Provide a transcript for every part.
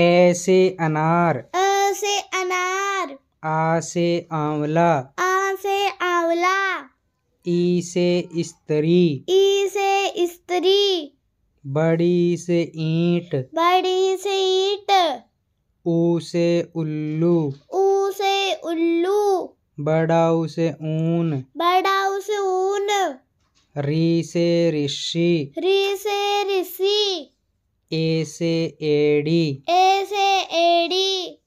ए से अनार अ से अनार आ से आंवला आ से आंवला ई से स्त्री ई से स्त्री बड़ी से ईंट बड़ी से ईंट ऊ से उल्लू ऊ से उल्लू बड़ा उसे ऊन बड़ा उसे ऊन री से ऋषि री से ऋषि ए से एड़ी ए एड़ी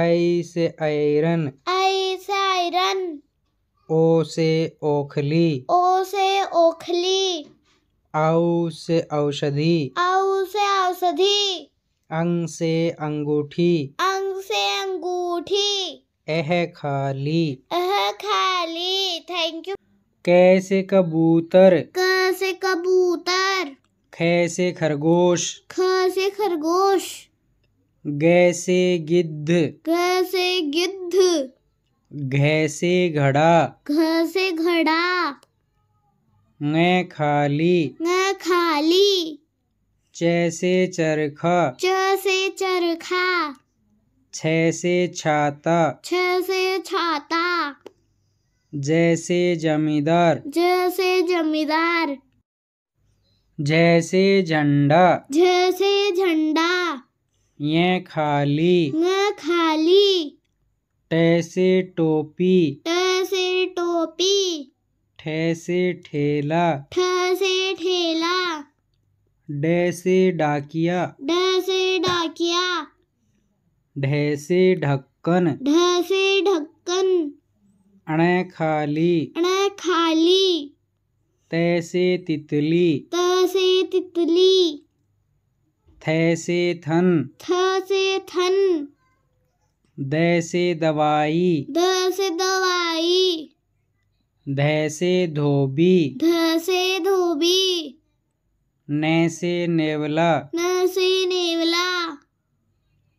आई से आयरन आई से आयरन ओ से ओखली ओ से ओखली औ से औषधि औ से औषधि अंग से अंगूठी अंग से अंगूठी एह खाली एह खाली थैंक यू कैसे कबूतर कैसे कबूतर ख से खरगोश ख से खरगोश गैसे गिद्ध गैसे गिद्ध घैसे घड़ा घैसे घड़ा मैं खाली मैं खाली जैसे चरखा जैसे चरखा छह से छाता छह से छाता जैसे जमींदार जैसे जमींदार जैसे झंडा जैसे झंडा ये खाली ये खाली टैसे टोपी टैसे टोपी ठैसे ठेला ठैसे ठेला डैसे डाकिया डैसे डाकिया ढैसे ढक्कन ढैसे ढक्कन अणे खाली अणे खाली तैसे तितली तैसे तितली थैसे थन थैसे थन दैसे दवाई दैसे दवाई धैसे धोबी धैसे धोबी नैसे नेवला न से नेवला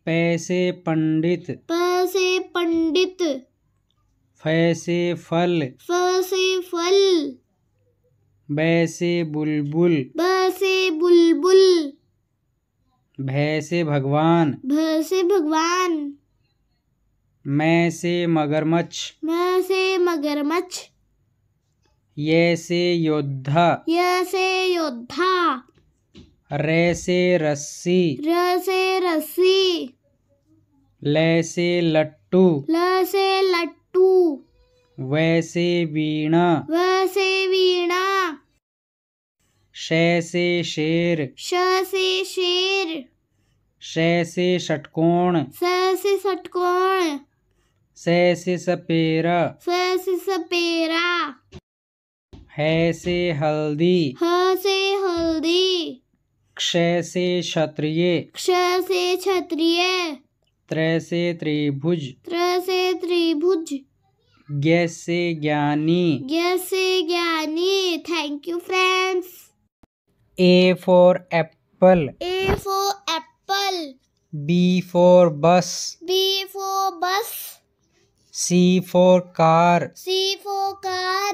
पैसे पंडित पैसे पंडित फैसे फल फैसे फल बैसे बुलबुल बैसे बुलबुल भैसे भगवान भैसे से भगवान मैं से मगरमच्छ मैं से मगरमच्छ ये से योद्धा ये से योद्धा रे से रस्सी रे से रस्सी ले से लट्टू ल से लट्टू वैसे वीणा वैसे वीणा शे से शेर श से शेर शे से षटकोण स से षटकोण से से सपेरा स से सपेरा है से हल्दी ह से हल्दी क्ष से क्षत्रिय क्ष से क्षत्रिय त्र से त्रिभुज त्र से त्रिभुज ज्ञ से ज्ञानी ज्ञ से ज्ञानी thank you friends A for apple. A for apple. B for bus. B for bus. C for car. C for car.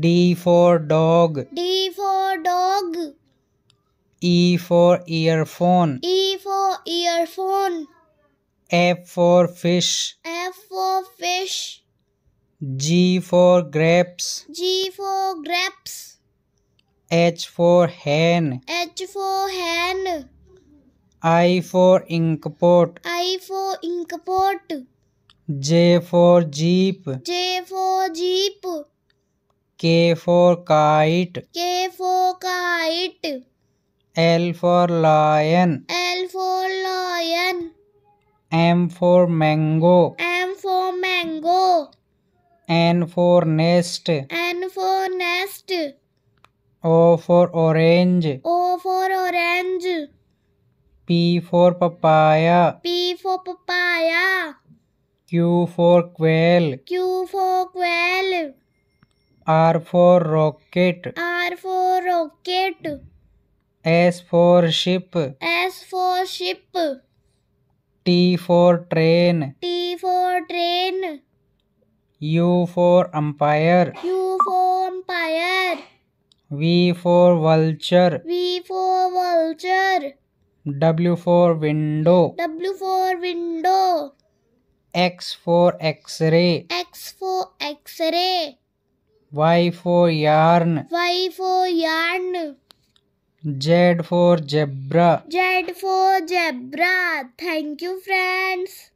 D for dog. D for dog. E for earphone. E for earphone. F for fish. F for fish. G for grapes. G for grapes. H for hen. H for hen. I for inkpot. I for inkpot. J for jeep. J for jeep. K for kite. K for kite. L for lion. L for lion. M for mango. M for mango. N for nest. N for nest. O for orange. O for orange. P for papaya. P for papaya. Q for quail. Q for quail. R for rocket. R for rocket. S for ship. S for ship. T for train. T for train. U for umpire. U for umpire. V for vulture. V for vulture. W for window. W for window. X for x-ray. X for x-ray. Y for yarn. Y for yarn. Z for zebra. Z for zebra. Thank you friends.